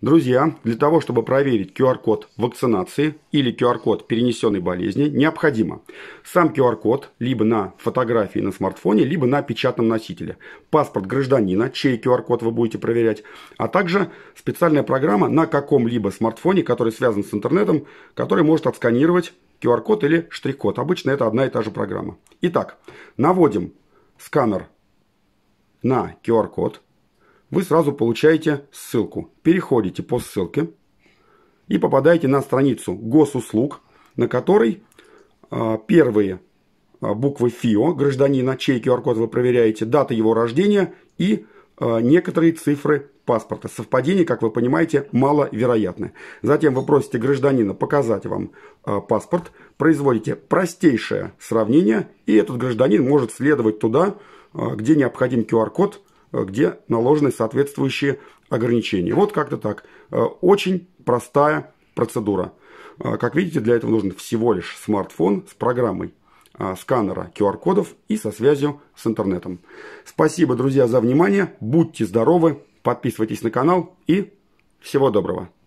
Друзья, для того, чтобы проверить QR-код вакцинации или QR-код перенесенной болезни, необходимо сам QR-код либо на фотографии на смартфоне, либо на печатном носителе, паспорт гражданина, чей QR-код вы будете проверять, а также специальная программа на каком-либо смартфоне, который связан с интернетом, который может отсканировать QR-код или штрих-код. Обычно это одна и та же программа. Итак, наводим сканер на QR-код – вы сразу получаете ссылку. Переходите по ссылке и попадаете на страницу госуслуг, на которой а, первые а, буквы ФИО гражданина, чей QR-код вы проверяете, дата его рождения и а, некоторые цифры паспорта. Совпадение, как вы понимаете, маловероятны. Затем вы просите гражданина показать вам паспорт, производите простейшее сравнение, и этот гражданин может следовать туда, где необходим QR-код, Э, где наложены соответствующие ограничения. Вот как-то так. Э, очень простая процедура. Э, как видите, для этого нужен всего лишь смартфон с программой сканера QR-кодов и со связью с интернетом. Спасибо, друзья, за внимание. Будьте здоровы, подписывайтесь на канал и всего доброго.